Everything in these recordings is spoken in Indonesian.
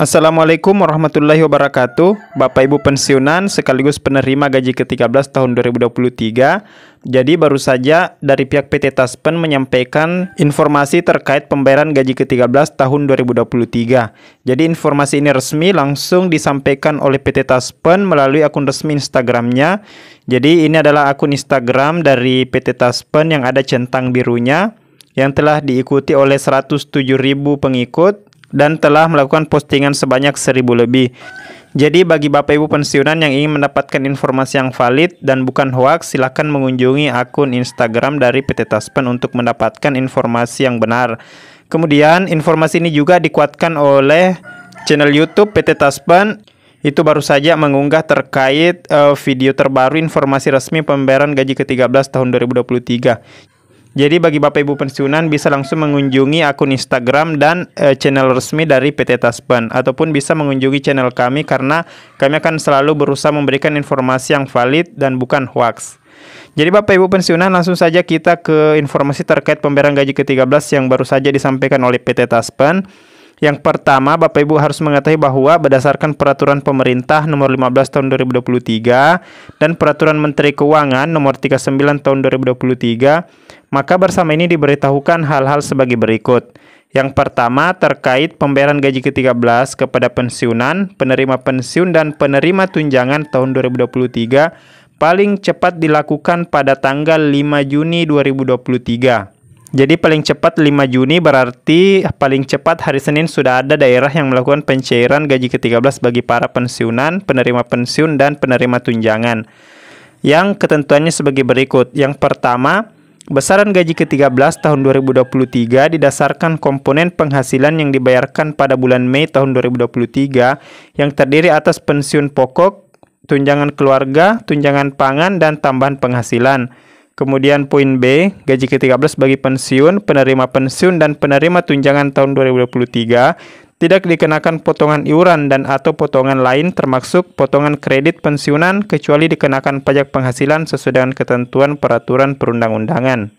Assalamualaikum warahmatullahi wabarakatuh Bapak Ibu pensiunan sekaligus penerima gaji ke-13 tahun 2023 Jadi baru saja dari pihak PT Taspen menyampaikan informasi terkait pembayaran gaji ke-13 tahun 2023 Jadi informasi ini resmi langsung disampaikan oleh PT Taspen melalui akun resmi Instagramnya Jadi ini adalah akun Instagram dari PT Taspen yang ada centang birunya yang telah diikuti oleh 107.000 pengikut dan telah melakukan postingan sebanyak seribu lebih. Jadi bagi Bapak Ibu pensiunan yang ingin mendapatkan informasi yang valid dan bukan hoax, silakan mengunjungi akun Instagram dari PT Taspen untuk mendapatkan informasi yang benar. Kemudian informasi ini juga dikuatkan oleh channel YouTube PT Taspen itu baru saja mengunggah terkait uh, video terbaru informasi resmi pemberian gaji ke-13 tahun 2023. Jadi bagi Bapak Ibu pensiunan bisa langsung mengunjungi akun Instagram dan e, channel resmi dari PT Taspen ataupun bisa mengunjungi channel kami karena kami akan selalu berusaha memberikan informasi yang valid dan bukan hoax. Jadi Bapak Ibu pensiunan langsung saja kita ke informasi terkait pemberian gaji ke-13 yang baru saja disampaikan oleh PT Taspen. Yang pertama, Bapak Ibu harus mengetahui bahwa berdasarkan peraturan pemerintah nomor 15 tahun 2023 dan peraturan Menteri Keuangan nomor 39 tahun 2023 maka bersama ini diberitahukan hal-hal sebagai berikut. Yang pertama terkait pemberian gaji ke-13 kepada pensiunan, penerima pensiun dan penerima tunjangan tahun 2023 paling cepat dilakukan pada tanggal 5 Juni 2023. Jadi paling cepat 5 Juni berarti paling cepat hari Senin sudah ada daerah yang melakukan pencairan gaji ke-13 bagi para pensiunan, penerima pensiun dan penerima tunjangan. Yang ketentuannya sebagai berikut. Yang pertama, Besaran gaji ke-13 tahun 2023 didasarkan komponen penghasilan yang dibayarkan pada bulan Mei tahun 2023 yang terdiri atas pensiun pokok, tunjangan keluarga, tunjangan pangan, dan tambahan penghasilan. Kemudian poin B, gaji ke-13 bagi pensiun, penerima pensiun, dan penerima tunjangan tahun 2023 tidak dikenakan potongan iuran dan atau potongan lain termasuk potongan kredit pensiunan kecuali dikenakan pajak penghasilan sesuai dengan ketentuan peraturan perundang-undangan.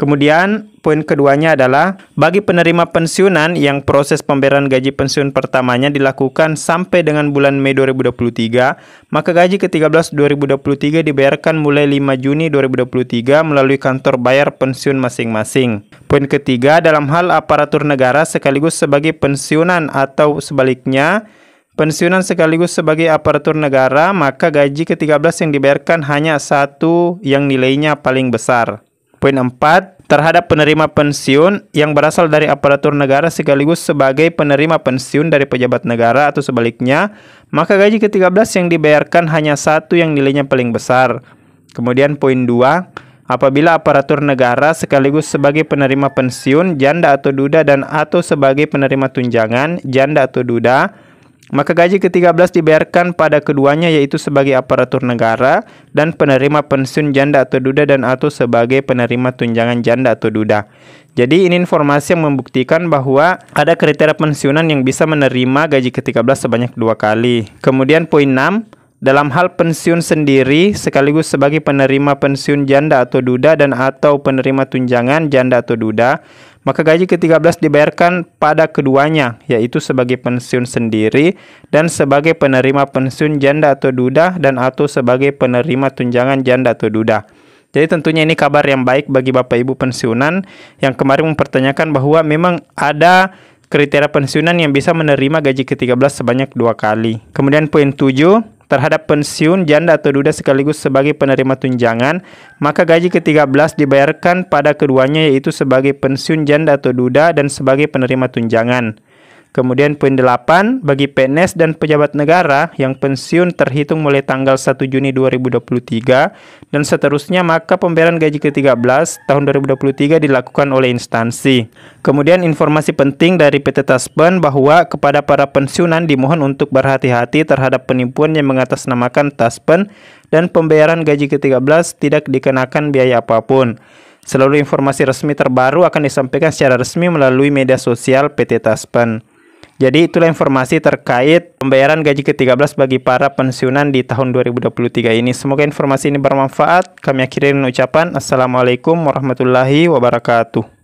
Kemudian poin keduanya adalah bagi penerima pensiunan yang proses pemberian gaji pensiun pertamanya dilakukan sampai dengan bulan Mei 2023, maka gaji ke-13 2023 dibayarkan mulai 5 Juni 2023 melalui kantor bayar pensiun masing-masing. Poin ketiga dalam hal aparatur negara sekaligus sebagai pensiunan atau sebaliknya pensiunan sekaligus sebagai aparatur negara, maka gaji ke-13 yang dibayarkan hanya satu yang nilainya paling besar. Poin 4 terhadap penerima pensiun yang berasal dari aparatur negara sekaligus sebagai penerima pensiun dari pejabat negara atau sebaliknya, maka gaji ke-13 yang dibayarkan hanya satu yang nilainya paling besar. Kemudian poin 2, apabila aparatur negara sekaligus sebagai penerima pensiun, janda atau duda dan atau sebagai penerima tunjangan, janda atau duda maka gaji ke-13 dibayarkan pada keduanya yaitu sebagai aparatur negara dan penerima pensiun janda atau duda dan atau sebagai penerima tunjangan janda atau duda. Jadi ini informasi yang membuktikan bahwa ada kriteria pensiunan yang bisa menerima gaji ke-13 sebanyak dua kali. Kemudian poin 6, dalam hal pensiun sendiri sekaligus sebagai penerima pensiun janda atau duda dan atau penerima tunjangan janda atau duda, maka gaji ke-13 dibayarkan pada keduanya, yaitu sebagai pensiun sendiri dan sebagai penerima pensiun janda atau duda dan atau sebagai penerima tunjangan janda atau duda. Jadi tentunya ini kabar yang baik bagi Bapak Ibu pensiunan yang kemarin mempertanyakan bahwa memang ada kriteria pensiunan yang bisa menerima gaji ke-13 sebanyak dua kali. Kemudian poin tujuh terhadap pensiun janda atau duda sekaligus sebagai penerima tunjangan, maka gaji ke-13 dibayarkan pada keduanya yaitu sebagai pensiun janda atau duda dan sebagai penerima tunjangan. Kemudian poin 8, bagi PNS dan pejabat negara yang pensiun terhitung mulai tanggal 1 Juni 2023 dan seterusnya maka pembayaran gaji ke-13 tahun 2023 dilakukan oleh instansi. Kemudian informasi penting dari PT Taspen bahwa kepada para pensiunan dimohon untuk berhati-hati terhadap penipuan yang mengatasnamakan Taspen dan pembayaran gaji ke-13 tidak dikenakan biaya apapun. Seluruh informasi resmi terbaru akan disampaikan secara resmi melalui media sosial PT Taspen. Jadi itulah informasi terkait pembayaran gaji ke-13 bagi para pensiunan di tahun 2023 ini. Semoga informasi ini bermanfaat. Kami akhiri dengan ucapan Assalamualaikum warahmatullahi wabarakatuh.